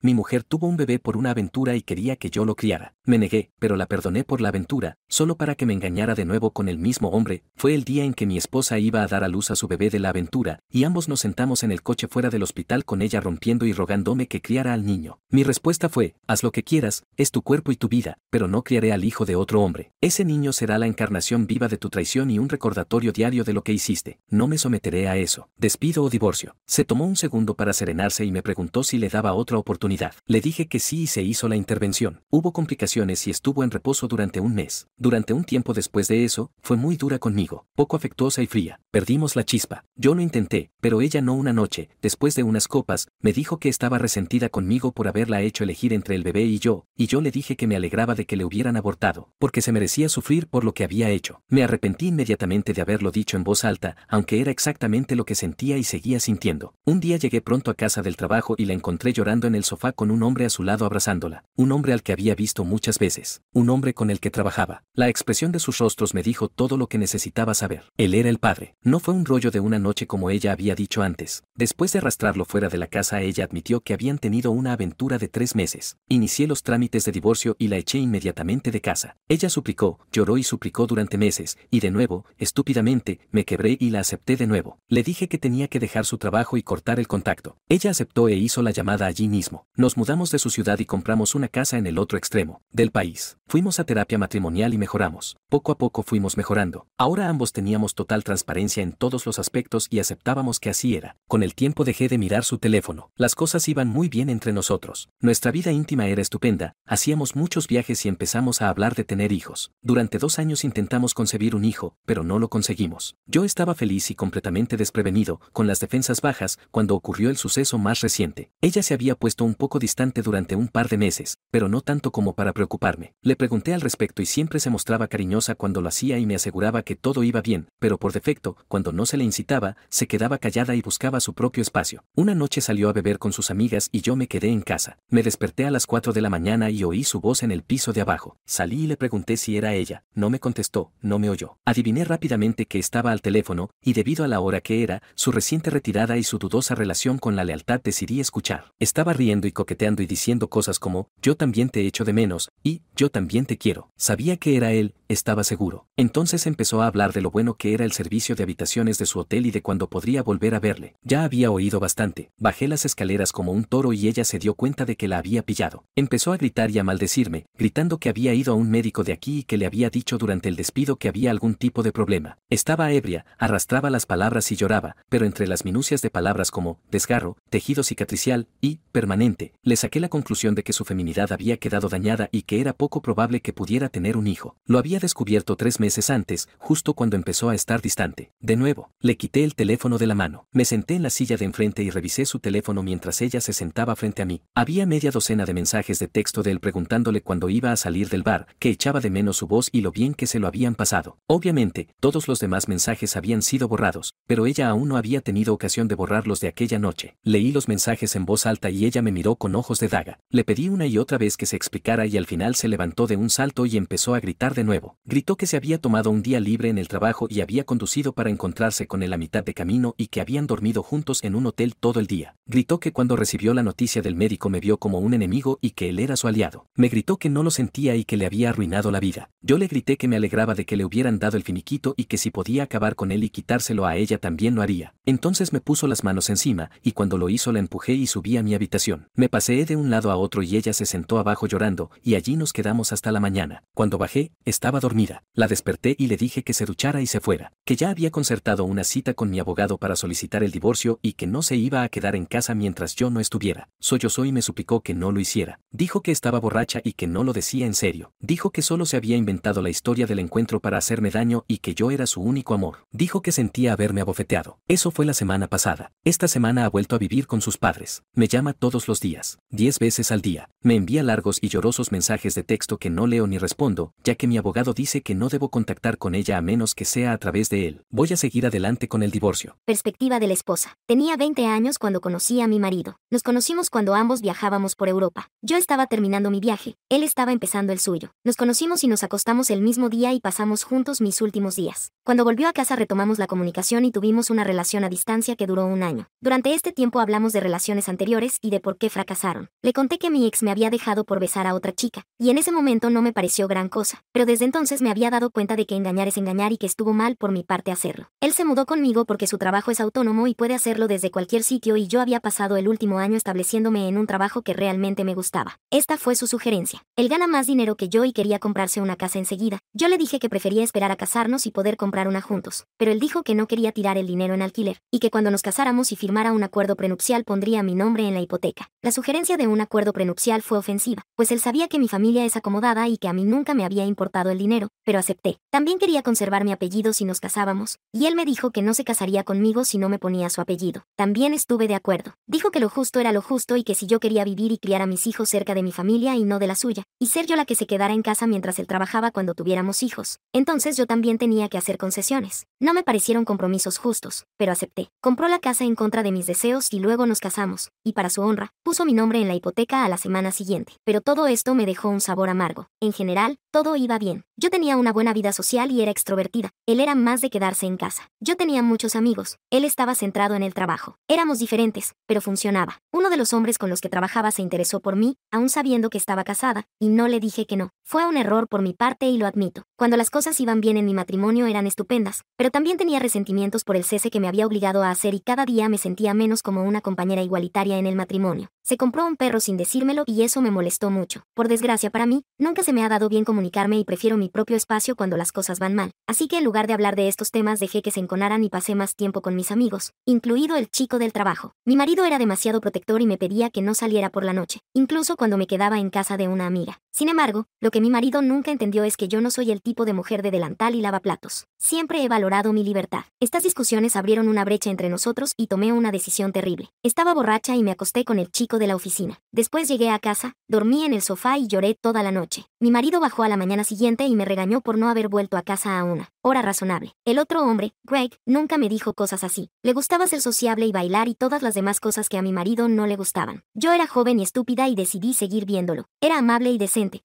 Mi mujer tuvo un bebé por una aventura y quería que yo lo criara. Me negué, pero la perdoné por la aventura, solo para que me engañara de nuevo con el mismo hombre. Fue el día en que mi esposa iba a dar a luz a su bebé de la aventura, y ambos nos sentamos en el coche fuera del hospital con ella rompiendo y rogándome que criara al niño. Mi respuesta fue, haz lo que quieras, es tu cuerpo y tu vida, pero no criaré al hijo de otro hombre. Ese niño será la encarnación viva de tu traición y un recordatorio diario de lo que hiciste. No me someteré a eso. Despido o divorcio. Se tomó un segundo para serenarse y me preguntó si le daba otra oportunidad le dije que sí y se hizo la intervención. Hubo complicaciones y estuvo en reposo durante un mes. Durante un tiempo después de eso, fue muy dura conmigo, poco afectuosa y fría. Perdimos la chispa. Yo lo intenté, pero ella no una noche, después de unas copas, me dijo que estaba resentida conmigo por haberla hecho elegir entre el bebé y yo, y yo le dije que me alegraba de que le hubieran abortado, porque se merecía sufrir por lo que había hecho. Me arrepentí inmediatamente de haberlo dicho en voz alta, aunque era exactamente lo que sentía y seguía sintiendo. Un día llegué pronto a casa del trabajo y la encontré llorando en el sofá con un hombre a su lado abrazándola, un hombre al que había visto muchas veces, un hombre con el que trabajaba. La expresión de sus rostros me dijo todo lo que necesitaba saber. Él era el padre. No fue un rollo de una noche como ella había dicho antes. Después de arrastrarlo fuera de la casa, ella admitió que habían tenido una aventura de tres meses. Inicié los trámites de divorcio y la eché inmediatamente de casa. Ella suplicó, lloró y suplicó durante meses, y de nuevo, estúpidamente, me quebré y la acepté de nuevo. Le dije que tenía que dejar su trabajo y cortar el contacto. Ella aceptó e hizo la llamada allí mismo. Nos mudamos de su ciudad y compramos una casa en el otro extremo del país. Fuimos a terapia matrimonial y mejoramos. Poco a poco fuimos mejorando. Ahora ambos teníamos total transparencia en todos los aspectos y aceptábamos que así era. Con el tiempo dejé de mirar su teléfono. Las cosas iban muy bien entre nosotros. Nuestra vida íntima era estupenda. Hacíamos muchos viajes y empezamos a hablar de tener hijos. Durante dos años intentamos concebir un hijo, pero no lo conseguimos. Yo estaba feliz y completamente desprevenido, con las defensas bajas, cuando ocurrió el suceso más reciente. Ella se había puesto un poco distante durante un par de meses, pero no tanto como para preocuparme. Le pregunté al respecto y siempre se mostraba cariñosa cuando lo hacía y me aseguraba que todo iba bien, pero por defecto, cuando no se le incitaba, se quedaba callada y buscaba su propio espacio. Una noche salió a beber con sus amigas y yo me quedé en casa. Me desperté a las 4 de la mañana y oí su voz en el piso de abajo. Salí y le pregunté si era ella. No me contestó, no me oyó. Adiviné rápidamente que estaba al teléfono, y debido a la hora que era, su reciente retirada y su dudosa relación con la lealtad decidí escuchar. Estaba riendo coqueteando y diciendo cosas como, yo también te echo de menos, y, yo también te quiero. Sabía que era él, estaba seguro. Entonces empezó a hablar de lo bueno que era el servicio de habitaciones de su hotel y de cuando podría volver a verle. Ya había oído bastante. Bajé las escaleras como un toro y ella se dio cuenta de que la había pillado. Empezó a gritar y a maldecirme, gritando que había ido a un médico de aquí y que le había dicho durante el despido que había algún tipo de problema. Estaba ebria, arrastraba las palabras y lloraba, pero entre las minucias de palabras como desgarro, tejido cicatricial y permanente, le saqué la conclusión de que su feminidad había quedado dañada y que era poco probable que pudiera tener un hijo. Lo había descubierto tres meses antes, justo cuando empezó a estar distante. De nuevo, le quité el teléfono de la mano. Me senté en la silla de enfrente y revisé su teléfono mientras ella se sentaba frente a mí. Había media docena de mensajes de texto de él preguntándole cuándo iba a salir del bar, que echaba de menos su voz y lo bien que se lo habían pasado. Obviamente, todos los demás mensajes habían sido borrados, pero ella aún no había tenido ocasión de borrarlos de aquella noche. Leí los mensajes en voz alta y ella me miró con ojos de daga. Le pedí una y otra vez que se explicara y al final se levantó de un salto y empezó a gritar de nuevo. Gritó que se había tomado un día libre en el trabajo y había conducido para encontrarse con él a mitad de camino y que habían dormido juntos en un hotel todo el día. Gritó que cuando recibió la noticia del médico me vio como un enemigo y que él era su aliado. Me gritó que no lo sentía y que le había arruinado la vida. Yo le grité que me alegraba de que le hubieran dado el finiquito y que si podía acabar con él y quitárselo a ella también lo haría. Entonces me puso las manos encima y cuando lo hizo la empujé y subí a mi habitación. Me paseé de un lado a otro y ella se sentó abajo llorando, y allí nos quedamos hasta la mañana. Cuando bajé, estaba dormida. La desperté y le dije que se duchara y se fuera, que ya había concertado una cita con mi abogado para solicitar el divorcio y que no se iba a quedar en casa mientras yo no estuviera. Sollozó y me suplicó que no lo hiciera. Dijo que estaba borracha y que no lo decía en serio. Dijo que solo se había inventado la historia del encuentro para hacerme daño y que yo era su único amor. Dijo que sentía haberme abofeteado. Eso fue la semana pasada. Esta semana ha vuelto a vivir con sus padres. Me llama todos los días 10 veces al día. Me envía largos y llorosos mensajes de texto que no leo ni respondo, ya que mi abogado dice que no debo contactar con ella a menos que sea a través de él. Voy a seguir adelante con el divorcio. Perspectiva de la esposa. Tenía 20 años cuando conocí a mi marido. Nos conocimos cuando ambos viajábamos por Europa. Yo estaba terminando mi viaje, él estaba empezando el suyo. Nos conocimos y nos acostamos el mismo día y pasamos juntos mis últimos días. Cuando volvió a casa retomamos la comunicación y tuvimos una relación a distancia que duró un año. Durante este tiempo hablamos de relaciones anteriores y de por qué casaron, Le conté que mi ex me había dejado por besar a otra chica, y en ese momento no me pareció gran cosa, pero desde entonces me había dado cuenta de que engañar es engañar y que estuvo mal por mi parte hacerlo. Él se mudó conmigo porque su trabajo es autónomo y puede hacerlo desde cualquier sitio y yo había pasado el último año estableciéndome en un trabajo que realmente me gustaba. Esta fue su sugerencia. Él gana más dinero que yo y quería comprarse una casa enseguida. Yo le dije que prefería esperar a casarnos y poder comprar una juntos, pero él dijo que no quería tirar el dinero en alquiler, y que cuando nos casáramos y firmara un acuerdo prenupcial pondría mi nombre en la hipoteca. La sugerencia de un acuerdo prenupcial fue ofensiva, pues él sabía que mi familia es acomodada y que a mí nunca me había importado el dinero, pero acepté. También quería conservar mi apellido si nos casábamos, y él me dijo que no se casaría conmigo si no me ponía su apellido. También estuve de acuerdo. Dijo que lo justo era lo justo y que si yo quería vivir y criar a mis hijos cerca de mi familia y no de la suya, y ser yo la que se quedara en casa mientras él trabajaba cuando tuviéramos hijos, entonces yo también tenía que hacer concesiones. No me parecieron compromisos justos, pero acepté. Compró la casa en contra de mis deseos y luego nos casamos, y para su honra, puso mi nombre en la hipoteca a la semana siguiente, pero todo esto me dejó un sabor amargo. En general, todo iba bien. Yo tenía una buena vida social y era extrovertida. Él era más de quedarse en casa. Yo tenía muchos amigos. Él estaba centrado en el trabajo. Éramos diferentes, pero funcionaba. Uno de los hombres con los que trabajaba se interesó por mí, aún sabiendo que estaba casada, y no le dije que no. Fue un error por mi parte y lo admito. Cuando las cosas iban bien en mi matrimonio eran estupendas, pero también tenía resentimientos por el cese que me había obligado a hacer y cada día me sentía menos como una compañera igualitaria en el matrimonio. Se compró un perro sin decírmelo y eso me molestó mucho. Por desgracia para mí, nunca se me ha dado bien comunicarme y prefiero mi propio espacio cuando las cosas van mal. Así que en lugar de hablar de estos temas dejé que se enconaran y pasé más tiempo con mis amigos, incluido el chico del trabajo. Mi marido era demasiado protector y me pedía que no saliera por la noche, incluso cuando me quedaba en casa de una amiga. Sin embargo, lo que mi marido nunca entendió es que yo no soy el tipo de mujer de delantal y lavaplatos. Siempre he valorado mi libertad. Estas discusiones abrieron una brecha entre nosotros y tomé una decisión terrible. Estaba borracha y me acosté con el chico de la oficina. Después llegué a casa, dormí en el sofá y lloré toda la noche. Mi marido bajó a la mañana siguiente y me regañó por no haber vuelto a casa a una hora razonable. El otro hombre, Greg, nunca me dijo cosas así. Le gustaba ser sociable y bailar y todas las demás cosas que a mi marido no le gustaban. Yo era joven y estúpida y decidí seguir viéndolo. Era amable y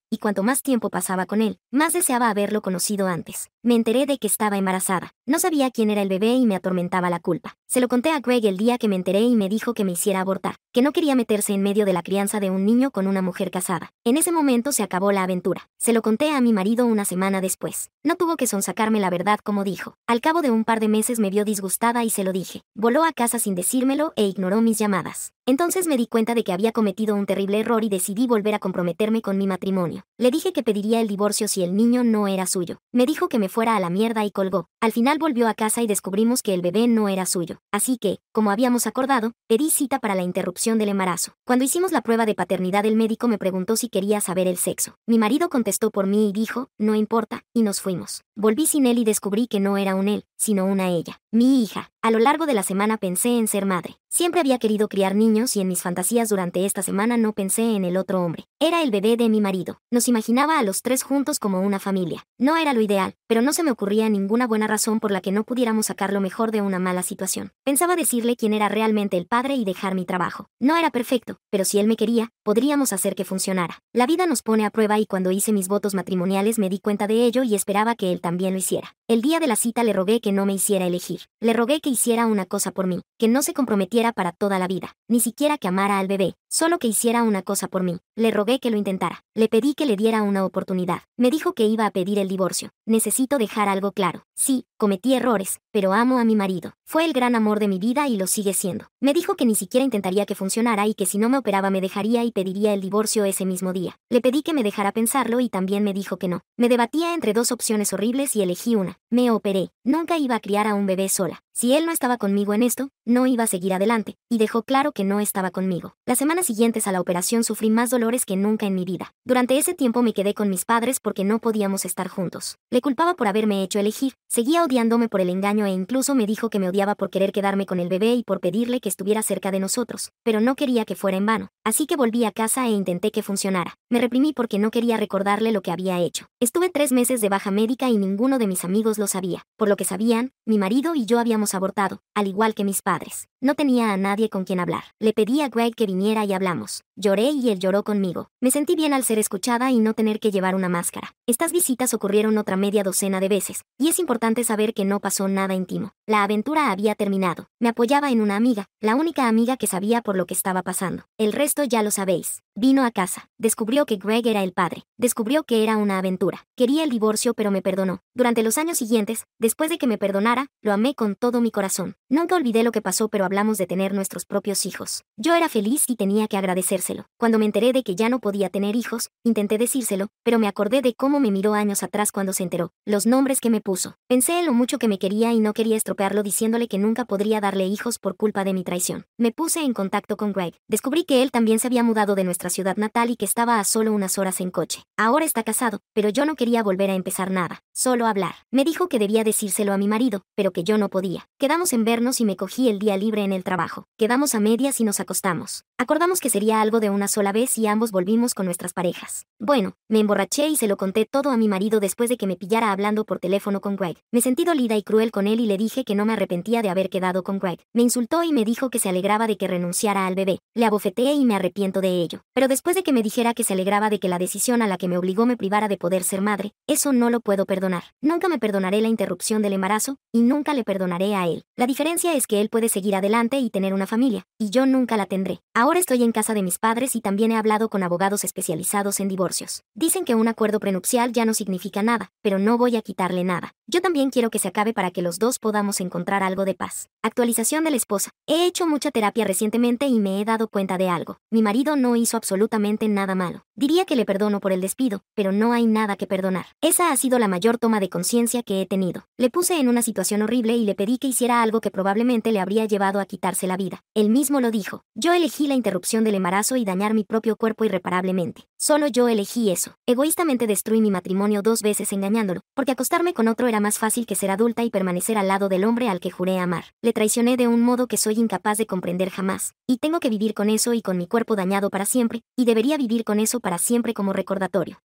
y cuanto más tiempo pasaba con él, más deseaba haberlo conocido antes. Me enteré de que estaba embarazada. No sabía quién era el bebé y me atormentaba la culpa. Se lo conté a Greg el día que me enteré y me dijo que me hiciera abortar, que no quería meterse en medio de la crianza de un niño con una mujer casada. En ese momento se acabó la aventura. Se lo conté a mi marido una semana después. No tuvo que sonsacarme la verdad como dijo. Al cabo de un par de meses me vio disgustada y se lo dije. Voló a casa sin decírmelo e ignoró mis llamadas. Entonces me di cuenta de que había cometido un terrible error y decidí volver a comprometerme con mi matrimonio. Le dije que pediría el divorcio si el niño no era suyo. Me dijo que me fuera a la mierda y colgó. Al final volvió a casa y descubrimos que el bebé no era suyo. Así que, como habíamos acordado, pedí cita para la interrupción del embarazo. Cuando hicimos la prueba de paternidad el médico me preguntó si quería saber el sexo. Mi marido contestó por mí y dijo, no importa, y nos fuimos. Volví sin él y descubrí que no era un él, sino una ella. Mi hija. A lo largo de la semana pensé en ser madre. Siempre había querido criar niños y en mis fantasías durante esta semana no pensé en el otro hombre. Era el bebé de mi marido. Nos imaginaba a los tres juntos como una familia. No era lo ideal, pero no se me ocurría ninguna buena razón por la que no pudiéramos sacar lo mejor de una mala situación. Pensaba decirle quién era realmente el padre y dejar mi trabajo. No era perfecto, pero si él me quería, podríamos hacer que funcionara. La vida nos pone a prueba y cuando hice mis votos matrimoniales me di cuenta de ello y esperaba que él también lo hiciera. El día de la cita le rogué que no me hiciera elegir. Le rogué que hiciera una cosa por mí, que no se comprometiera para toda la vida, ni siquiera que amara al bebé, Solo que hiciera una cosa por mí. Le rogué que lo intentara. Le pedí que le diera una oportunidad. Me dijo que iba a pedir el divorcio. Necesito dejar algo claro. Sí, cometí errores, pero amo a mi marido. Fue el gran amor de mi vida y lo sigue siendo. Me dijo que ni siquiera intentaría que funcionara y que si no me operaba me dejaría y pediría el divorcio ese mismo día. Le pedí que me dejara pensarlo y también me dijo que no. Me debatía entre dos opciones horribles y elegí una. Me operé. Nunca iba a criar a un bebé sola. Si él no estaba conmigo en esto, no iba a seguir adelante, y dejó claro que no estaba conmigo. Las semanas siguientes a la operación sufrí más dolores que nunca en mi vida. Durante ese tiempo me quedé con mis padres porque no podíamos estar juntos. Le culpaba por haberme hecho elegir, seguía odiándome por el engaño e incluso me dijo que me odiaba por querer quedarme con el bebé y por pedirle que estuviera cerca de nosotros, pero no quería que fuera en vano. Así que volví a casa e intenté que funcionara. Me reprimí porque no quería recordarle lo que había hecho. Estuve tres meses de baja médica y ninguno de mis amigos lo sabía. Por lo que sabían, mi marido y yo habíamos abortado, al igual que mis padres. No tenía a nadie con quien hablar. Le pedí a Greg que viniera y hablamos. Lloré y él lloró conmigo. Me sentí bien al ser escuchada y no tener que llevar una máscara. Estas visitas ocurrieron otra media docena de veces, y es importante saber que no pasó nada íntimo. La aventura había terminado. Me apoyaba en una amiga, la única amiga que sabía por lo que estaba pasando. El resto ya lo sabéis. Vino a casa, descubrió que Greg era el padre, descubrió que era una aventura. Quería el divorcio pero me perdonó. Durante los años siguientes, después de que me perdonara, lo amé con todo mi corazón. Nunca olvidé lo que pasó pero hablamos de tener nuestros propios hijos. Yo era feliz y tenía que agradecérselo. Cuando me enteré de que ya no podía tener hijos, intenté decírselo, pero me acordé de cómo me miró años atrás cuando se enteró, los nombres que me puso. Pensé en lo mucho que me quería y no quería estropearlo diciéndole que nunca podría darle hijos por culpa de mi traición. Me puse en contacto con Greg. Descubrí que él también se había mudado de nuestra ciudad natal y que estaba a solo unas horas en coche. Ahora está casado, pero yo no quería volver a empezar nada, solo hablar. Me dijo que debía decírselo a mi marido, pero que yo no podía. Quedamos en vernos y me cogí el día libre en el trabajo. Quedamos a medias y nos acostamos. Acordamos que sería algo de una sola vez y ambos volvimos con nuestras parejas. Bueno, me emborraché y se lo conté todo a mi marido después de que me pillara hablando por teléfono con Greg. Me sentí dolida y cruel con él y le dije que no me arrepentía de haber quedado con Greg. Me insultó y me dijo que se alegraba de que renunciara al bebé. Le abofeteé y me arrepiento de ello. Pero después de que me dijera que se alegraba de que la decisión a la que me obligó me privara de poder ser madre, eso no lo puedo perdonar. Nunca me perdonaré la interrupción del embarazo, y nunca le perdonaré a él. La diferencia es que él puede seguir adelante y tener una familia, y yo nunca la tendré. Ahora estoy en casa de mis padres y también he hablado con abogados especializados en divorcios. Dicen que un acuerdo prenupcial ya no significa nada, pero no voy a quitarle nada. Yo también quiero que se acabe para que los dos podamos encontrar algo de paz. Actualización de la esposa. He hecho mucha terapia recientemente y me he dado cuenta de algo. Mi marido no hizo absolutamente nada malo. Diría que le perdono por el despido, pero no hay nada que perdonar. Esa ha sido la mayor toma de conciencia que he tenido. Le puse en una situación horrible y le pedí que hiciera algo que probablemente le habría llevado a quitarse la vida. Él mismo lo dijo. Yo elegí la interrupción del embarazo y dañar mi propio cuerpo irreparablemente. Solo yo elegí eso. Egoístamente destruí mi matrimonio dos veces engañándolo, porque acostarme con otro era más fácil que ser adulta y permanecer al lado del hombre al que juré amar. Le traicioné de un modo que soy incapaz de comprender jamás, y tengo que vivir con eso y con mi cuerpo dañado para siempre y debería vivir con eso para siempre como recordatorio.